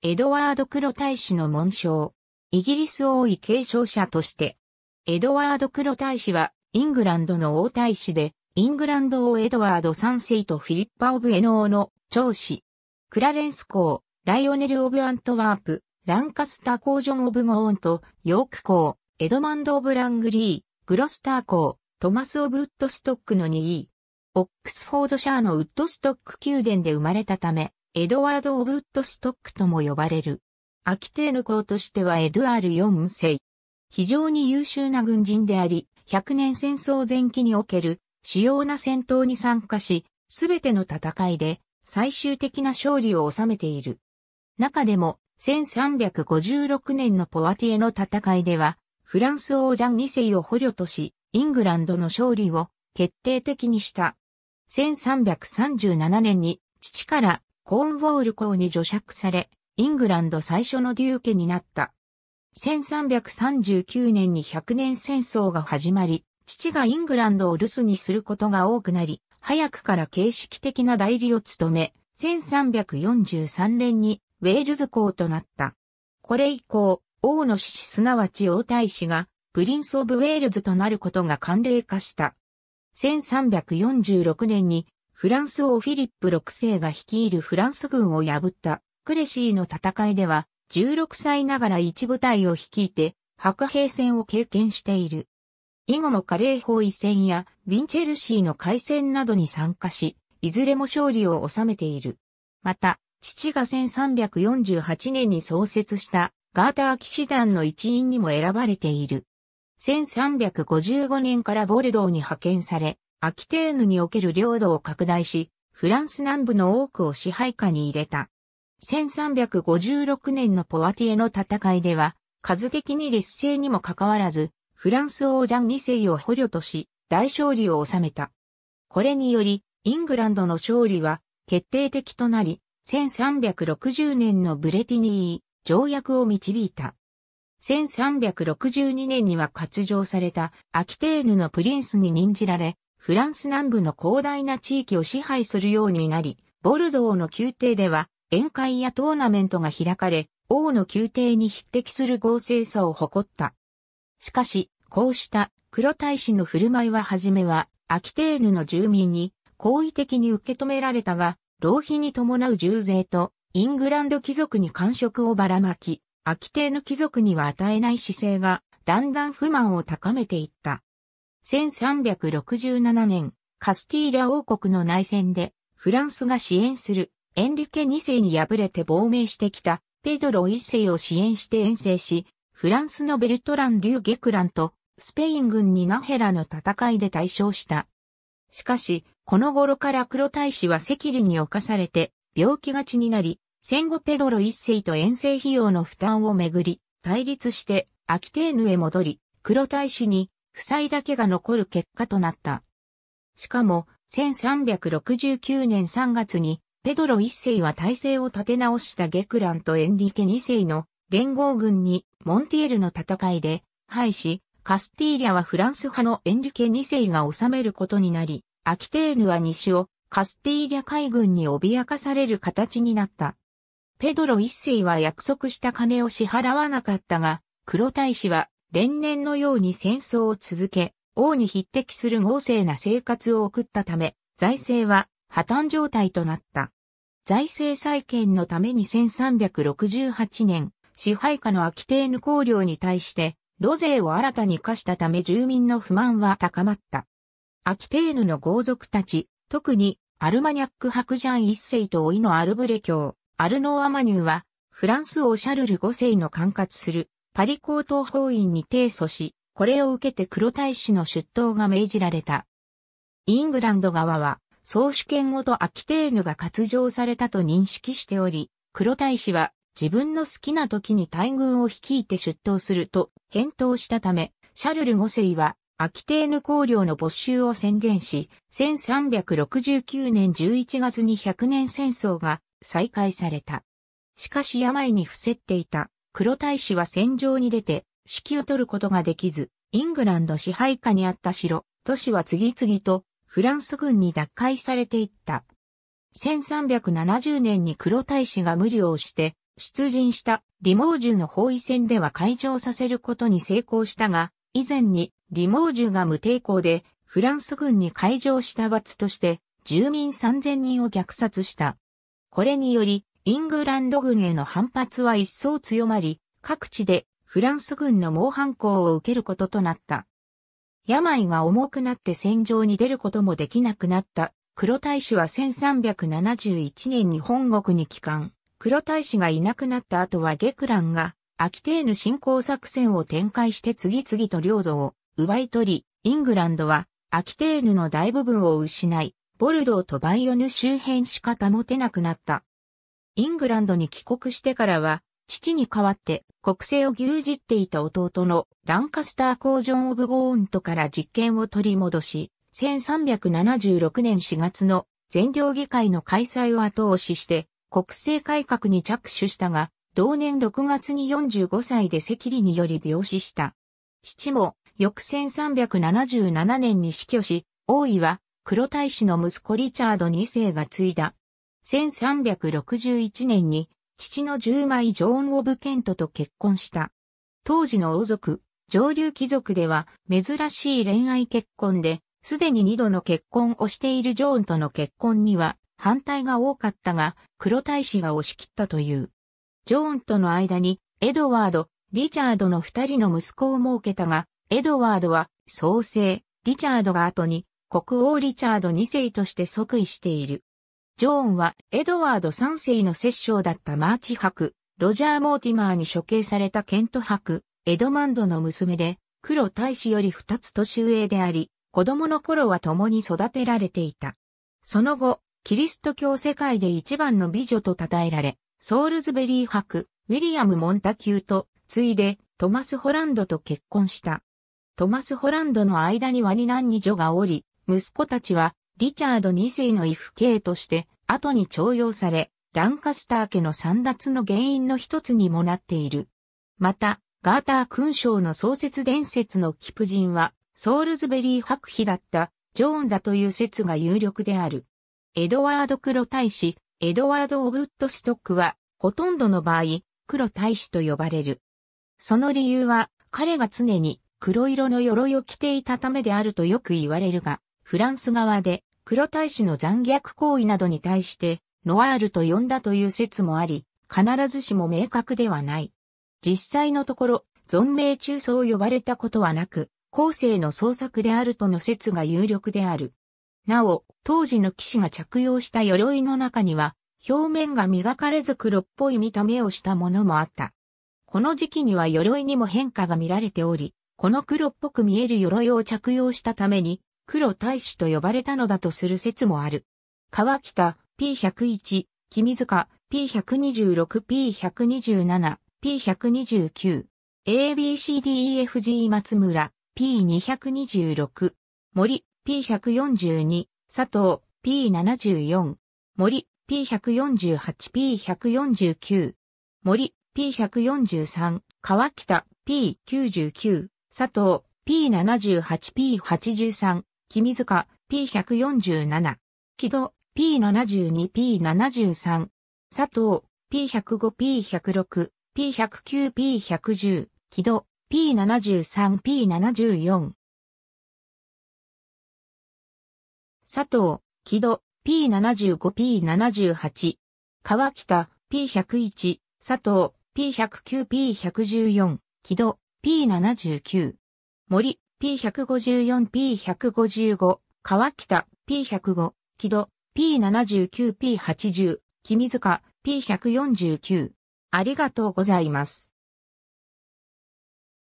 エドワード・黒大使の紋章。イギリス王位継承者として。エドワード・黒大使は、イングランドの王大使で、イングランド王エドワード3世とフィリッパ・オブ・エノーの長子。クラレンス公、ライオネル・オブ・アントワープ、ランカスター・公ジョン・オブ・ゴーンと、ヨーク公、エドマンド・オブ・ラングリー、グロスター公、トマス・オブ・ウッドストックの2位。オックスフォードシャーのウッドストック宮殿で生まれたため、エドワード・オブットストックとも呼ばれる。アキテーヌ公としてはエドゥアール4世。非常に優秀な軍人であり、100年戦争前期における主要な戦闘に参加し、すべての戦いで最終的な勝利を収めている。中でも、1356年のポワティエの戦いでは、フランス王ジャン2世を捕虜とし、イングランドの勝利を決定的にした。1337年に父からコーンウォール公に除釈され、イングランド最初のデューケになった。1339年に100年戦争が始まり、父がイングランドを留守にすることが多くなり、早くから形式的な代理を務め、1343年にウェールズ公となった。これ以降、王の父、すなわち王太子が、プリンス・オブ・ウェールズとなることが慣例化した。1346年にフランス王フィリップ6世が率いるフランス軍を破ったクレシーの戦いでは、16歳ながら一部隊を率いて、白兵戦を経験している。以後もカレー包囲戦やヴィンチェルシーの海戦などに参加し、いずれも勝利を収めている。また、父が1348年に創設したガーター騎士団の一員にも選ばれている。1355年からボルドーに派遣され、アキテーヌにおける領土を拡大し、フランス南部の多くを支配下に入れた。1356年のポワティエの戦いでは、数的に劣勢にもかかわらず、フランス王ジャン2世を捕虜とし、大勝利を収めた。これにより、イングランドの勝利は決定的となり、1360年のブレティニー条約を導いた。1362年には割譲されたアキテーヌのプリンスに任じられ、フランス南部の広大な地域を支配するようになり、ボルドーの宮廷では宴会やトーナメントが開かれ、王の宮廷に匹敵する豪勢さを誇った。しかし、こうした黒大使の振る舞いは初めは、アキテーヌの住民に好意的に受け止められたが、浪費に伴う重税とイングランド貴族に感触をばらまき、アキテーヌ貴族には与えない姿勢がだんだん不満を高めていった。1367年、カスティーラ王国の内戦で、フランスが支援するエンリケ2世に敗れて亡命してきたペドロ1世を支援して遠征し、フランスのベルトラン・デュー・ゲクランとスペイン軍にナヘラの戦いで対象した。しかし、この頃から黒大使は赤痢に侵されて病気がちになり、戦後ペドロ1世と遠征費用の負担をめぐり、対立してアキテーヌへ戻り、黒大使に負債だけが残る結果となった。しかも、1369年3月に、ペドロ一世は体制を立て直したゲクランとエンリケ二世の連合軍にモンティエルの戦いで敗し、カスティーリャはフランス派のエンリケ二世が治めることになり、アキテーヌは西をカスティーリャ海軍に脅かされる形になった。ペドロ一世は約束した金を支払わなかったが、黒大使は連年のように戦争を続け、王に匹敵する豪勢な生活を送ったため、財政は破綻状態となった。財政再建のために1368年、支配下の秋テー公領に対して、路税を新たに課したため住民の不満は高まった。アキテーヌの豪族たち、特にアルマニャック白ジャン一世と老いのアルブレ教、アルノーアマニューは、フランス王シャルル五世の管轄するパリ高等法院に提訴し、これを受けて黒大使の出頭が命じられた。イングランド側は、総主権ごとアキテーヌが割譲されたと認識しており、黒大使は自分の好きな時に大軍を率いて出頭すると返答したため、シャルル5世はアキテーヌ公領の没収を宣言し、1369年11月に100年戦争が再開された。しかし病に伏せっていた黒大使は戦場に出て、指揮を取ることができず、イングランド支配下にあった城、都市は次々とフランス軍に奪回されていった。1370年に黒大使が無理をして、出陣したリモージュの包囲戦では解除させることに成功したが、以前にリモージュが無抵抗でフランス軍に解除した罰として住民3000人を虐殺した。これによりイングランド軍への反発は一層強まり、各地でフランス軍の猛反抗を受けることとなった。病が重くなって戦場に出ることもできなくなった黒大使は1371年に本国に帰還。黒大使がいなくなった後はゲクランがアキテーヌ侵攻作戦を展開して次々と領土を奪い取り、イングランドはアキテーヌの大部分を失い、ボルドーとバイオヌ周辺しか保てなくなった。イングランドに帰国してからは、父に代わって国政を牛耳っていた弟のランカスターージョン・オブ・ゴーントから実権を取り戻し、1376年4月の全領議会の開催を後押しして国政改革に着手したが、同年6月に45歳で赤痢により病死した。父も翌1377年に死去し、王位は黒大使の息子リチャード2世が継いだ。1361年に父の10枚ジョーン・オブ・ケントと結婚した。当時の王族、上流貴族では珍しい恋愛結婚で、すでに2度の結婚をしているジョーンとの結婚には反対が多かったが、黒大使が押し切ったという。ジョーンとの間に、エドワード、リチャードの二人の息子を設けたが、エドワードは、創生、リチャードが後に、国王リチャード2世として即位している。ジョーンはエドワード3世の摂政だったマーチ博、ロジャー・モーティマーに処刑されたケント博、エドマンドの娘で、黒大使より二つ年上であり、子供の頃は共に育てられていた。その後、キリスト教世界で一番の美女と称えられ、ソールズベリー博、ウィリアム・モンタキューと、次いで、トマス・ホランドと結婚した。トマス・ホランドの間には二男二女がおり、息子たちは、リチャード2世の異父系として、後に徴用され、ランカスター家の散奪の原因の一つにもなっている。また、ガーター勲章の創設伝説のキプジンは、ソールズベリー白皮だったジョーンだという説が有力である。エドワード黒大使、エドワード・オブットストックは、ほとんどの場合、黒大使と呼ばれる。その理由は、彼が常に黒色の鎧を着ていたためであるとよく言われるが、フランス側で黒大使の残虐行為などに対して、ノワールと呼んだという説もあり、必ずしも明確ではない。実際のところ、存命中層を呼ばれたことはなく、後世の創作であるとの説が有力である。なお、当時の騎士が着用した鎧の中には、表面が磨かれず黒っぽい見た目をしたものもあった。この時期には鎧にも変化が見られており、この黒っぽく見える鎧を着用したために、黒大使と呼ばれたのだとする説もある。川北 P101、君塚 P126、P127、P129、ABCDEFG 松村 P226、森 P142、佐藤 P74、森 P148、P149、森 P143、川北 P99、佐藤 P78、P83、君塚 P147、木戸 P72、P73、佐藤 P105、P106、P109、P110、木戸 P73、P74。佐藤、木戸 P75、P78、川北 P101、佐藤 P109、P114、木戸 P79。森 P154、P155、川北、P105、木戸、P79、P80、君塚、P149。ありがとうございます。